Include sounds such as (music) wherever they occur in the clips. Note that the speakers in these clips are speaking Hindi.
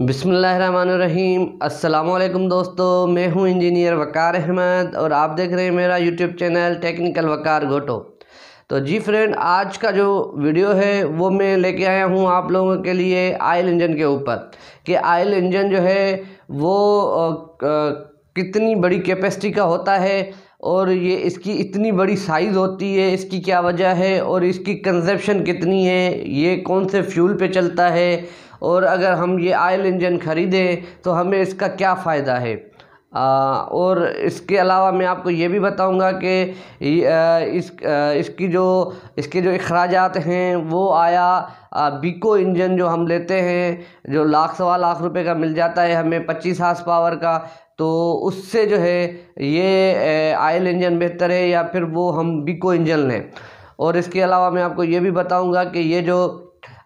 अस्सलाम वालेकुम दोस्तों मैं हूं इंजीनियर वकार अहमद और आप देख रहे हैं मेरा यूट्यूब चैनल टेक्निकल वकार गोटो तो जी फ्रेंड आज का जो वीडियो है वो मैं लेके आया हूँ आप लोगों के लिए आयल इंजन के ऊपर कि आयल इंजन जो है वो कितनी बड़ी कैपेसिटी का होता है और ये इसकी इतनी बड़ी साइज़ होती है इसकी क्या वजह है और इसकी कंजप्शन कितनी है ये कौन से फ्यूल पे चलता है और अगर हम ये आयल इंजन ख़रीदें तो हमें इसका क्या फ़ायदा है आ, और इसके अलावा मैं आपको ये भी बताऊंगा कि इस इसकी जो इसके जो अखराज हैं वो आया बिको इंजन जो हम लेते हैं जो लाख सवा लाख रुपए का मिल जाता है हमें पच्चीस हार्स पावर का तो उससे जो है ये आयल इंजन बेहतर है या फिर वो हम बिको इंजन लें और इसके अलावा मैं आपको ये भी बताऊंगा कि ये जो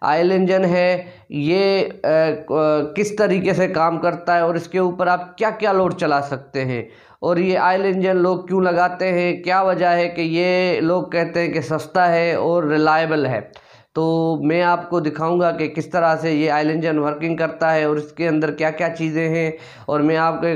आयल इंजन है ये आ, किस तरीके से काम करता है और इसके ऊपर आप क्या क्या लोड चला सकते हैं और ये आयल इंजन लोग क्यों लगाते हैं क्या वजह है कि ये लोग कहते हैं कि सस्ता है और रिलायबल है तो मैं आपको दिखाऊंगा कि किस तरह से ये आयल इंजन वर्किंग करता है और इसके अंदर क्या क्या चीज़ें हैं और मैं आपको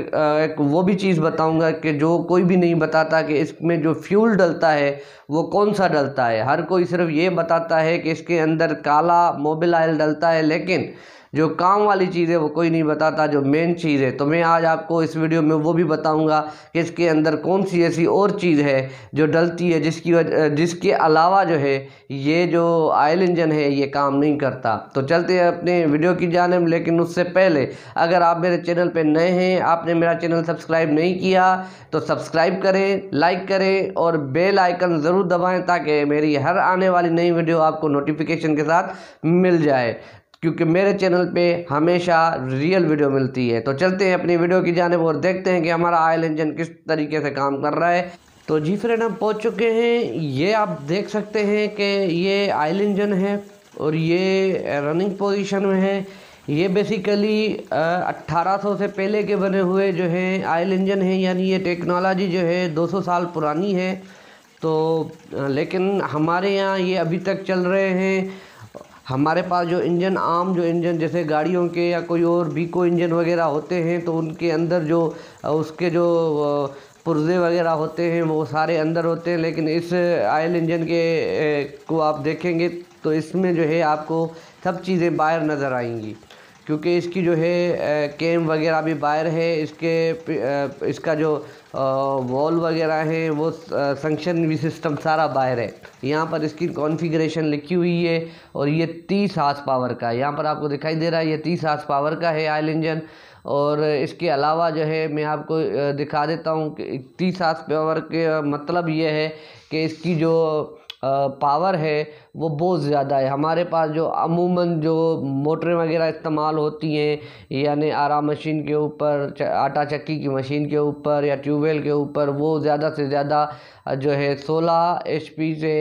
एक वो भी चीज़ बताऊंगा कि जो कोई भी नहीं बताता कि इसमें जो फ्यूल डलता है वो कौन सा डलता है हर कोई सिर्फ ये बताता है कि इसके अंदर काला मोबिल आयल डलता है लेकिन जो काम वाली चीज़ है वो कोई नहीं बताता जो मेन चीज़ है तो मैं आज आपको इस वीडियो में वो भी बताऊँगा कि इसके अंदर कौन सी ऐसी और चीज़ है जो डलती है जिसकी वजह जिसके अलावा जो है ये जो आयल इंजन है ये काम नहीं करता तो चलते हैं अपने वीडियो की जानब लेकिन उससे पहले अगर आप मेरे चैनल पर नए हैं आपने मेरा चैनल सब्सक्राइब नहीं किया तो सब्सक्राइब करें लाइक करें और बेल आइकन ज़रूर दबाएँ ताकि मेरी हर आने वाली नई वीडियो आपको नोटिफिकेशन के साथ मिल जाए क्योंकि मेरे चैनल पे हमेशा रियल वीडियो मिलती है तो चलते हैं अपनी वीडियो की जानब और देखते हैं कि हमारा आयल इंजन किस तरीके से काम कर रहा है तो जी फ्रेंड हम पहुंच चुके हैं ये आप देख सकते हैं कि ये आयल इंजन है और ये रनिंग पोजिशन में है ये बेसिकली अट्ठारह सौ से पहले के बने हुए जो हैं आयल इंजन हैं यानी ये टेक्नोलॉजी जो है दो सौ साल पुरानी है तो लेकिन हमारे यहाँ ये अभी तक चल रहे हैं हमारे पास जो इंजन आम जो इंजन जैसे गाड़ियों के या कोई और भी कोई इंजन वगैरह होते हैं तो उनके अंदर जो उसके जो पुर्जे वगैरह होते हैं वो सारे अंदर होते हैं लेकिन इस आयल इंजन के को आप देखेंगे तो इसमें जो है आपको सब चीज़ें बाहर नज़र आएंगी क्योंकि इसकी जो है कैम वगैरह भी बायर है इसके इसका जो वॉल वगैरह है वो संक्शन भी सिस्टम सारा बायर है यहाँ पर इसकी कॉन्फ़िगरेशन लिखी हुई है और ये तीस हाथ पावर का है यहाँ पर आपको दिखाई दे रहा है ये तीस हाथ पावर का है आयल इंजन और इसके अलावा जो है मैं आपको दिखा देता हूँ कि तीस हाथ पावर के मतलब ये है कि इसकी जो पावर है वो बहुत ज़्यादा है हमारे पास जो अमूमन जो मोटरें वगैरह इस्तेमाल होती हैं यानी आरा मशीन के ऊपर आटा चक्की की मशीन के ऊपर या ट्यूबवेल के ऊपर वो ज़्यादा से ज़्यादा जो है सोलह एच पी से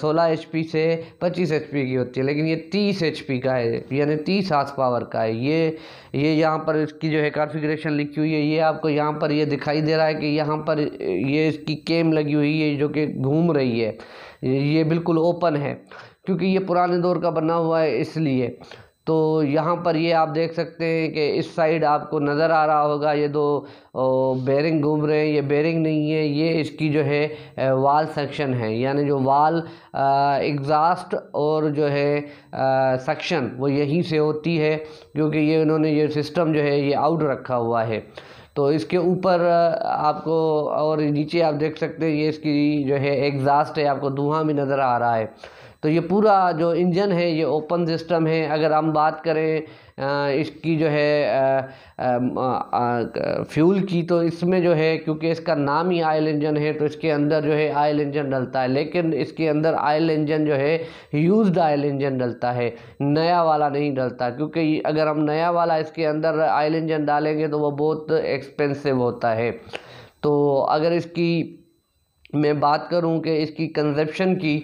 सोलह एच पी से पच्चीस एच पी की होती है लेकिन ये तीस एच पी का है यानी तीस हाथ पावर का है ये ये यहाँ पर इसकी जो है कॉन्फ़िगरेशन लिखी हुई है ये आपको यहाँ पर ये दिखाई दे रहा है कि यहाँ पर ये इसकी केम लगी हुई है जो कि घूम रही है ये बिल्कुल ओपन है क्योंकि ये पुराने दौर का बना हुआ है इसलिए तो यहाँ पर ये आप देख सकते हैं कि इस साइड आपको नज़र आ रहा होगा ये दो बेरिंग घूम रहे हैं ये बेरिंग नहीं है ये इसकी जो है वाल सेक्शन है यानी जो वाल एग्ज़ास्ट और जो है सेक्शन वो यहीं से होती है क्योंकि ये इन्होंने ये सिस्टम जो है ये आउट रखा हुआ है तो इसके ऊपर आपको और नीचे आप देख सकते हैं ये इसकी जो है एग्ज़ास्ट है आपको धुआं भी नज़र आ रहा है तो ये पूरा जो इंजन है ये ओपन सिस्टम है अगर हम बात करें इसकी जो है फ्यूल की तो इसमें जो है क्योंकि इसका नाम ही आयल इंजन है तो इसके अंदर जो है आयल इंजन डलता है लेकिन इसके अंदर आयल इंजन जो है यूज्ड आयल इंजन डलता है नया वाला नहीं डलता क्योंकि अगर हम नया वाला इसके अंदर आयल इंजन डालेंगे तो वह बहुत एक्सपेंसिव होता है तो अगर इसकी मैं बात करूँ कि इसकी कंजप्शन की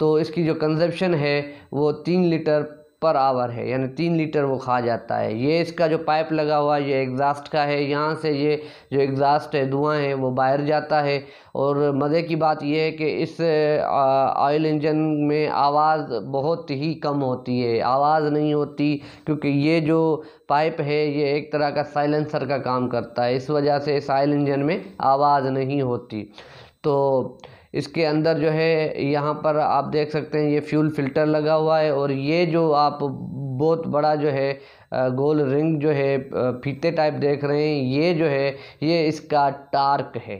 तो इसकी जो कंजप्शन है वो तीन लीटर पर आवर है यानी तीन लीटर वो खा जाता है ये इसका जो पाइप लगा हुआ है ये एग्ज़ास्ट का है यहाँ से ये जो एग्ज़ास्ट है धुआँ है वो बाहर जाता है और मज़े की बात यह है कि इस ऑयल इंजन में आवाज़ बहुत ही कम होती है आवाज़ नहीं होती क्योंकि ये जो पाइप है ये एक तरह का साइलेंसर का काम करता है इस वजह से इस ऑयल इंजन में आवाज़ नहीं होती तो इसके अंदर जो है यहाँ पर आप देख सकते हैं ये फ्यूल फ़िल्टर लगा हुआ है और ये जो आप बहुत बड़ा जो है गोल रिंग जो है फीते टाइप देख रहे हैं ये जो है ये इसका टार्क है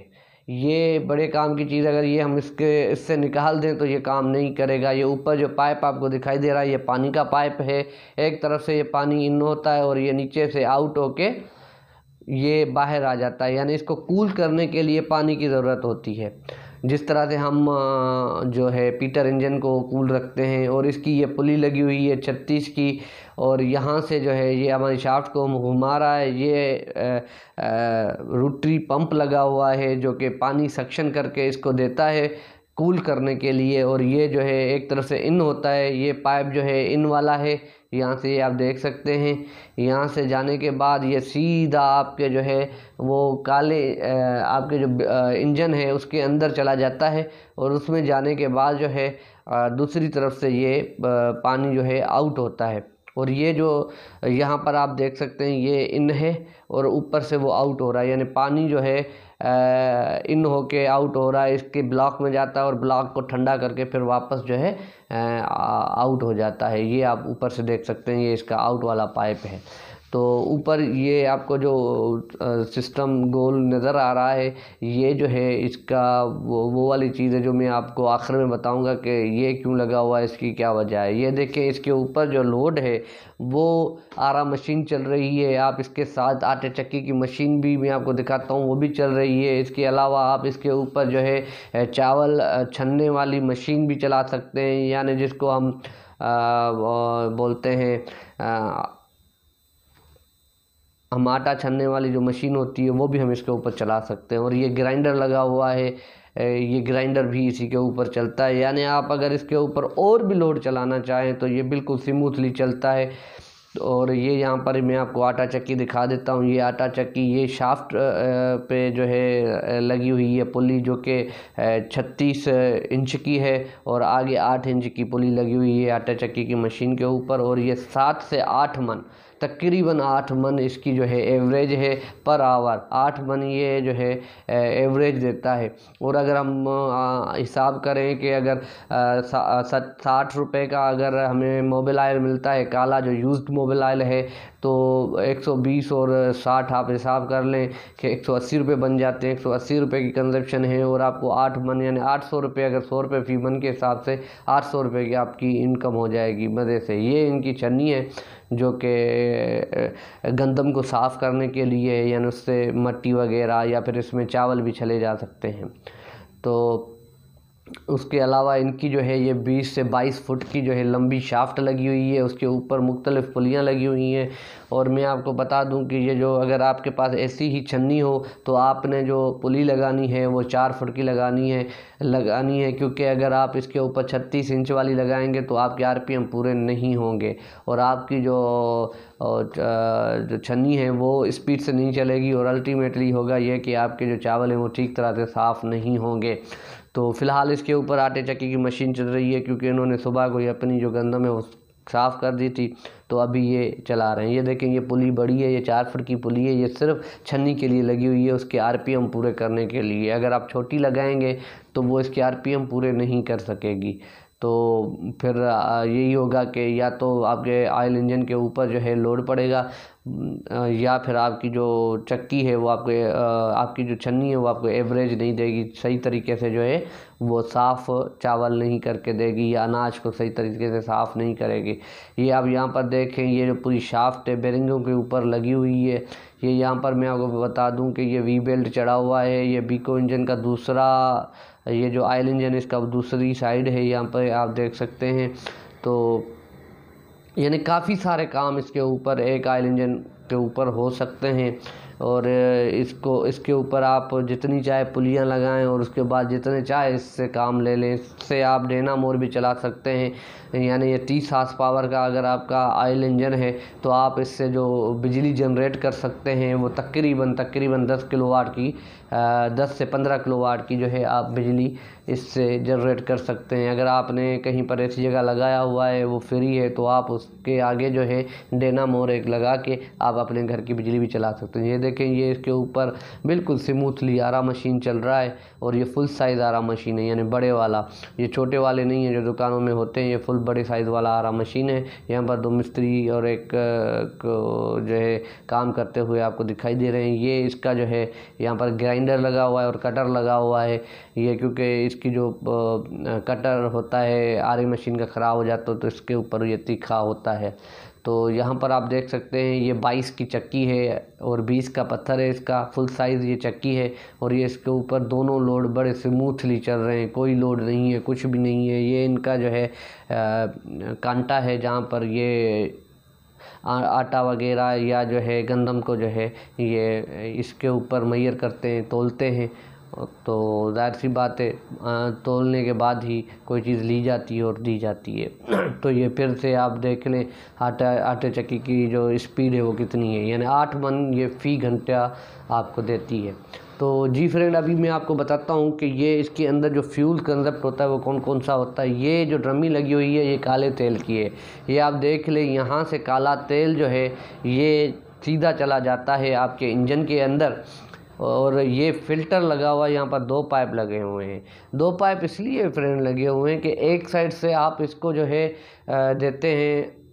ये बड़े काम की चीज़ अगर ये हम इसके इससे निकाल दें तो ये काम नहीं करेगा ये ऊपर जो पाइप आपको दिखाई दे रहा है ये पानी का पाइप है एक तरफ से ये पानी इन होता है और ये नीचे से आउट होके ये बाहर आ जाता है यानी इसको कूल करने के लिए पानी की ज़रूरत होती है जिस तरह से हम जो है पीटर इंजन को कूल रखते हैं और इसकी ये पुली लगी हुई है छत्तीस की और यहाँ से जो है ये हमारे शाफ्ट को घुमा रहा है ये रोटरी पंप लगा हुआ है जो कि पानी सक्शन करके इसको देता है कूल करने के लिए और ये जो है एक तरफ से इन होता है ये पाइप जो है इन वाला है यहाँ से ये आप देख सकते हैं यहाँ से जाने के बाद ये सीधा आपके जो है वो काले आपके जो इंजन है उसके अंदर चला जाता है और उसमें जाने के बाद जो है दूसरी तरफ से ये पानी जो है आउट होता है और ये जो यहाँ पर आप देख सकते हैं ये इन है और ऊपर से वो आउट हो रहा है यानी पानी जो है इन हो के आउट हो रहा है इसके ब्लॉक में जाता है और ब्लॉक को ठंडा करके फिर वापस जो है आउट हो जाता है ये आप ऊपर से देख सकते हैं ये इसका आउट वाला पाइप है तो ऊपर ये आपको जो सिस्टम गोल नज़र आ रहा है ये जो है इसका वो वो वाली चीज़ है जो मैं आपको आखिर में बताऊंगा कि ये क्यों लगा हुआ है इसकी क्या वजह है ये देखें इसके ऊपर जो लोड है वो आरा मशीन चल रही है आप इसके साथ आटे चक्की की मशीन भी मैं आपको दिखाता हूँ वो भी चल रही है इसके अलावा आप इसके ऊपर जो है चावल छनने वाली मशीन भी चला सकते हैं यानी जिसको हम आ, बोलते हैं आ, हम आटा छनने वाली जो मशीन होती है वो भी हम इसके ऊपर चला सकते हैं और ये ग्राइंडर लगा हुआ है ये ग्राइंडर भी इसी के ऊपर चलता है यानी आप अगर इसके ऊपर और भी लोड चलाना चाहें तो ये बिल्कुल स्मूथली चलता है और ये यहाँ पर मैं आपको आटा चक्की दिखा देता हूँ ये आटा चक्की ये शाफ्ट पे जो है लगी हुई है पुली जो कि छत्तीस इंच की है और आगे आठ इंच की पुली लगी हुई है आटा चक्की की मशीन के ऊपर और ये सात से आठ मन तकरीबन आठ मन इसकी जो है एवरेज है पर आवर आठ मन ये जो है एवरेज देता है और अगर हम हिसाब करें कि अगर साठ रुपये का अगर हमें मोबाइल आयल मिलता है काला जो यूज्ड मोबाइल आयल है तो 120 और 60 आप हिसाब कर लें कि 180 रुपए बन जाते हैं 180 रुपए की कंजप्शन है और आपको आठ मन यानी आठ सौ रुपये अगर सौ रुपये फी मन के हिसाब से आठ सौ रुपये की आपकी इनकम हो जाएगी मज़े से ये इनकी छन्नी है जो कि गंदम को साफ़ करने के लिए यानी उससे मट्टी वगैरह या फिर इसमें चावल भी छले जा सकते हैं तो उसके अलावा इनकी जो है ये 20 से 22 फुट की जो है लंबी शाफ्ट लगी हुई है उसके ऊपर मुख्तलिफ़ पुलियाँ लगी हुई हैं और मैं आपको बता दूं कि ये जो अगर आपके पास ऐसी ही छन्नी हो तो आपने जो पुली लगानी है वो चार फुट की लगानी है लगानी है क्योंकि अगर आप इसके ऊपर छत्तीस इंच वाली लगाएंगे तो आपके आर पी एम पूरे नहीं होंगे और आपकी जो जो छन्नी है वो इस्पीड से नहीं चलेगी और अल्टीमेटली होगा ये कि आपके जो चावल हैं वो ठीक तरह से साफ़ नहीं होंगे तो फ़िलहाल इसके ऊपर आटे चक्की की मशीन चल रही है क्योंकि इन्होंने सुबह को ही अपनी जो गंदम है वो साफ़ कर दी थी तो अभी ये चला रहे हैं ये देखें ये पुली बड़ी है ये चार फुट की पुली है ये सिर्फ छन्नी के लिए लगी हुई है उसके आरपीएम पूरे करने के लिए अगर आप छोटी लगाएंगे तो वो इसके आरपीएम पूरे नहीं कर सकेगी तो फिर यही होगा कि या तो आपके ऑयल इंजन के ऊपर जो है लोड पड़ेगा या फिर आपकी जो चक्की है वो आपके आपकी जो छन्नी है वो आपको एवरेज नहीं देगी सही तरीके से जो है वो साफ़ चावल नहीं करके देगी या अनाज को सही तरीके से साफ़ नहीं करेगी ये आप यहाँ पर देखें ये जो पूरी शाफ्ट है बेरिंगों के ऊपर लगी हुई है ये यहाँ पर मैं आपको बता दूँ कि ये वी बेल्ट चढ़ा हुआ है ये बीको इंजन का दूसरा ये जो आयल इंजन इसका दूसरी साइड है यहाँ पर आप देख सकते हैं तो यानी काफ़ी सारे काम इसके ऊपर एक आयल इंजन के ऊपर हो सकते हैं और इसको इसके ऊपर आप जितनी चाहे पुलियाँ लगाएं और उसके बाद जितने चाहे इससे काम ले लें इससे आप डेना मोर भी चला सकते हैं यानी ये तीस हार्स पावर का अगर आपका आयल इंजन है तो आप इससे जो बिजली जनरेट कर सकते हैं वो तकरीबन तकरीबन दस किलो वाट की दस से पंद्रह किलो वाट की जो है आप बिजली इससे जनरेट कर सकते हैं अगर आपने कहीं पर ऐसी जगह लगाया हुआ है वो फ्री है तो आप उसके आगे जो है डेना मोर एक लगा के आप अपने घर की बिजली भी चला सकते हैं ये देखें ये इसके ऊपर बिल्कुल स्मूथली आरा मशीन चल रहा है और ये फुल साइज़ आरा मशीन है यानी बड़े वाला ये छोटे वाले नहीं हैं जो दुकानों में होते हैं ये फुल बड़े साइज़ वाला आरा मशीन है यहाँ पर दो मिस्त्री और एक जो है काम करते हुए आपको दिखाई दे रहे हैं ये इसका जो है यहाँ पर ग्राइंड ग्राइंडर लगा हुआ है और कटर लगा हुआ है ये क्योंकि इसकी जो कटर होता है आरी मशीन का ख़राब हो जाता है तो इसके ऊपर ये तीखा होता है तो यहाँ पर आप देख सकते हैं ये बाईस की चक्की है और बीस का पत्थर है इसका फुल साइज़ ये चक्की है और ये इसके ऊपर दोनों लोड बड़े स्मूथली चल रहे हैं कोई लोड नहीं है कुछ भी नहीं है ये इनका जो है कांटा है जहाँ पर ये आटा वगैरह या जो है गंदम को जो है ये इसके ऊपर मैयर करते हैं तोलते हैं तो ज़ाहिर सी बात है तोलने के बाद ही कोई चीज़ ली जाती है और दी जाती है (clears throat) तो ये फिर से आप देख लें आटा आटे चक्की की जो स्पीड है वो कितनी है यानी आठ मन ये फ़ी घंटा आपको देती है तो जी फ्रेंड अभी मैं आपको बताता हूँ कि ये इसके अंदर जो फ्यूल कंसेप्ट होता है वो कौन कौन सा होता है ये जो ड्रमी लगी हुई है ये काले तेल की है ये आप देख लें यहाँ से काला तेल जो है ये सीधा चला जाता है आपके इंजन के अंदर और ये फ़िल्टर लगा हुआ है यहाँ पर दो पाइप लगे हुए हैं दो पाइप इसलिए फ्रेंड लगे हुए हैं कि एक साइड से आप इसको जो है देते हैं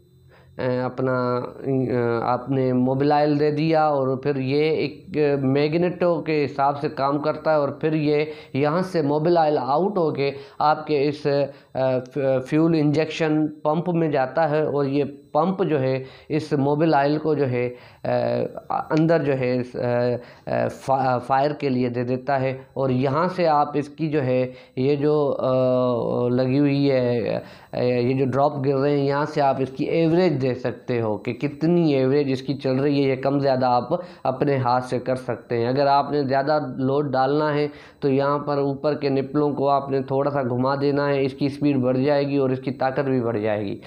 अपना आपने मोबिलाइल दे दिया और फिर ये एक मैग्नेटो के हिसाब से काम करता है और फिर ये यहाँ से मोबिलाइल आउट होके आपके इस फ्यूल इंजेक्शन पंप में जाता है और ये पंप जो है इस मोबिल आयल को जो है अंदर जो है फा, फायर के लिए दे देता है और यहाँ से आप इसकी जो है ये जो लगी हुई है ये जो ड्रॉप गिर रहे हैं यहाँ से आप इसकी एवरेज दे सकते हो कि कितनी एवरेज इसकी चल रही है ये कम ज़्यादा आप अपने हाथ से कर सकते हैं अगर आपने ज़्यादा लोड डालना है तो यहाँ पर ऊपर के निपलों को आपने थोड़ा सा घुमा देना है इसकी स्पीड बढ़ जाएगी और इसकी ताकत भी बढ़ जाएगी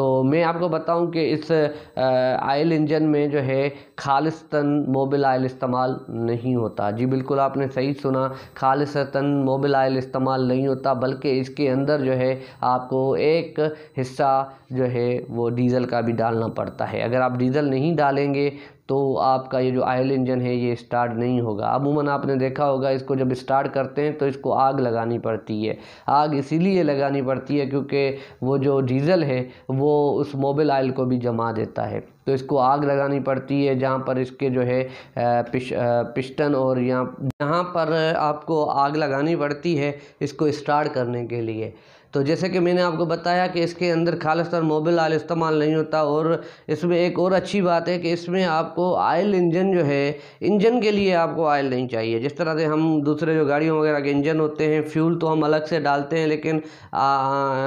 तो मैं आपको बताऊं कि इस आयल इंजन में जो है खालिस्तन मोबिल आयल इस्तेमाल नहीं होता जी बिल्कुल आपने सही सुना खालिस्तन मोबिल आयल इस्तेमाल नहीं होता बल्कि इसके अंदर जो है आपको एक हिस्सा जो है वो डीज़ल का भी डालना पड़ता है अगर आप डीज़ल नहीं डालेंगे तो आपका ये जो आयल इंजन है ये स्टार्ट नहीं होगा अमूमन आपने देखा होगा इसको जब स्टार्ट करते हैं तो इसको आग लगानी पड़ती है आग इसीलिए लगानी पड़ती है क्योंकि वो जो डीज़ल है वो उस मोबिल आयल को भी जमा देता है तो इसको आग लगानी पड़ती है जहाँ पर इसके जो है पिश, पिस्टन और यहाँ जहाँ पर आपको आग लगानी पड़ती है इसको स्टार्ट करने के लिए तो जैसे कि मैंने आपको बताया कि इसके अंदर खालिस्तान मोबिल आयल इस्तेमाल नहीं होता और इसमें एक और अच्छी बात है कि इसमें आपको आयल इंजन जो है इंजन के लिए आपको आयल नहीं चाहिए जिस तरह से हम दूसरे जो गाड़ियों वगैरह के इंजन होते हैं फ्यूल तो हम अलग से डालते हैं लेकिन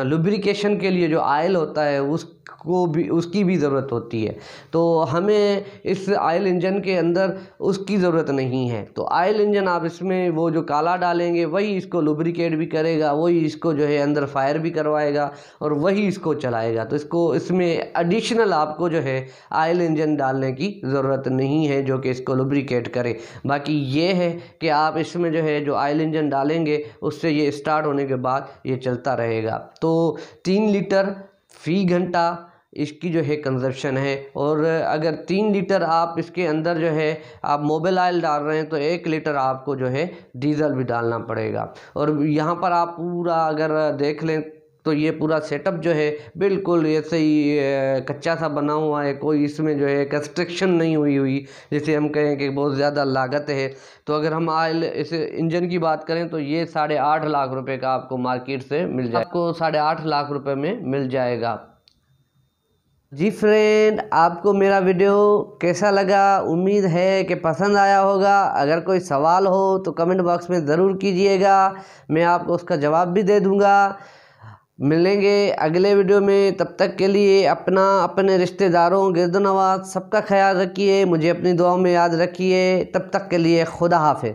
लुब्रिकेशन के लिए जो आयल होता है उस को भी उसकी भी ज़रूरत होती है तो हमें इस आयल इंजन के अंदर उसकी ज़रूरत नहीं है तो आयल इंजन आप इसमें वो जो काला डालेंगे वही इसको लुब्रिकेट भी करेगा वही इसको जो है अंदर फायर भी करवाएगा और वही इसको चलाएगा तो इसको इसमें एडिशनल आपको जो है आयल इंजन डालने की ज़रूरत नहीं है जो कि इसको लुब्रिकेट करे बाकी ये है कि आप इसमें जो है जो आयल इंजन डालेंगे उससे ये स्टार्ट होने के बाद ये चलता रहेगा तो तीन लीटर फ़ी घंटा इसकी जो है कंजप्शन है और अगर तीन लीटर आप इसके अंदर जो है आप मोबाइल आयल डाल रहे हैं तो एक लीटर आपको जो है डीज़ल भी डालना पड़ेगा और यहाँ पर आप पूरा अगर देख लें तो ये पूरा सेटअप जो है बिल्कुल ऐसे ही कच्चा सा बना हुआ है कोई इसमें जो है कंस्ट्रक्शन नहीं हुई हुई जिसे हम कहें कि बहुत ज़्यादा लागत है तो अगर हम आयल इस इंजन की बात करें तो ये साढ़े आठ लाख रुपए का आपको मार्केट से मिल जाए आपको साढ़े आठ लाख रुपए में मिल जाएगा जी फ्रेंड आपको मेरा वीडियो कैसा लगा उम्मीद है कि पसंद आया होगा अगर कोई सवाल हो तो कमेंट बॉक्स में ज़रूर कीजिएगा मैं आपको उसका जवाब भी दे दूँगा मिलेंगे अगले वीडियो में तब तक के लिए अपना अपने रिश्तेदारों गर्द नवाज सबका ख्याल रखिए मुझे अपनी दुआओं में याद रखिए तब तक के लिए खुदा हाफिज़